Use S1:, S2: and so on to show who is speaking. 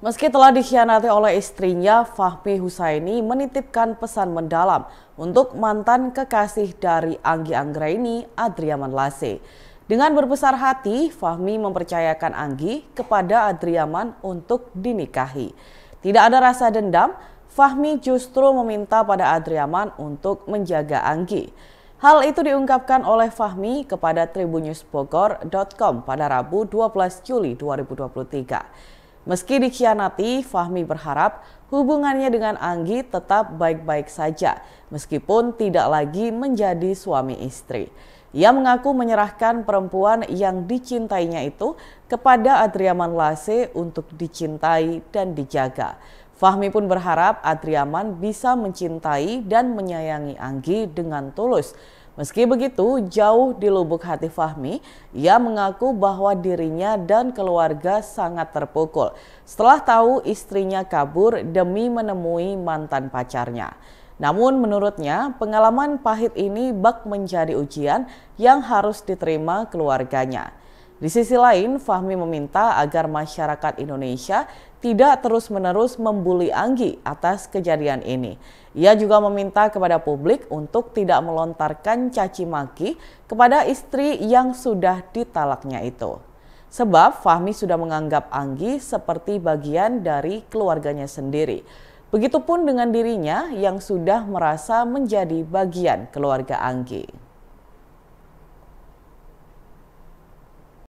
S1: Meski telah dikhianati oleh istrinya, Fahmi Husaini menitipkan pesan mendalam untuk mantan kekasih dari Anggi Anggraini, Adriaman Lase. Dengan berbesar hati, Fahmi mempercayakan Anggi kepada Adriaman untuk dinikahi. Tidak ada rasa dendam, Fahmi justru meminta pada Adriaman untuk menjaga Anggi. Hal itu diungkapkan oleh Fahmi kepada TribunnewsBogor.com pada Rabu 12 Juli 2023. Meski dikhianati, Fahmi berharap hubungannya dengan Anggi tetap baik-baik saja, meskipun tidak lagi menjadi suami istri. Ia mengaku menyerahkan perempuan yang dicintainya itu kepada Adriaman Lase untuk dicintai dan dijaga. Fahmi pun berharap Adriaman bisa mencintai dan menyayangi Anggi dengan tulus. Meski begitu, jauh di lubuk hati Fahmi, ia mengaku bahwa dirinya dan keluarga sangat terpukul setelah tahu istrinya kabur demi menemui mantan pacarnya. Namun menurutnya, pengalaman pahit ini bak menjadi ujian yang harus diterima keluarganya. Di sisi lain, Fahmi meminta agar masyarakat Indonesia tidak terus-menerus membuli Anggi atas kejadian ini. Ia juga meminta kepada publik untuk tidak melontarkan caci maki kepada istri yang sudah ditalaknya itu. Sebab Fahmi sudah menganggap Anggi seperti bagian dari keluarganya sendiri. Begitupun dengan dirinya yang sudah merasa menjadi bagian keluarga Anggi.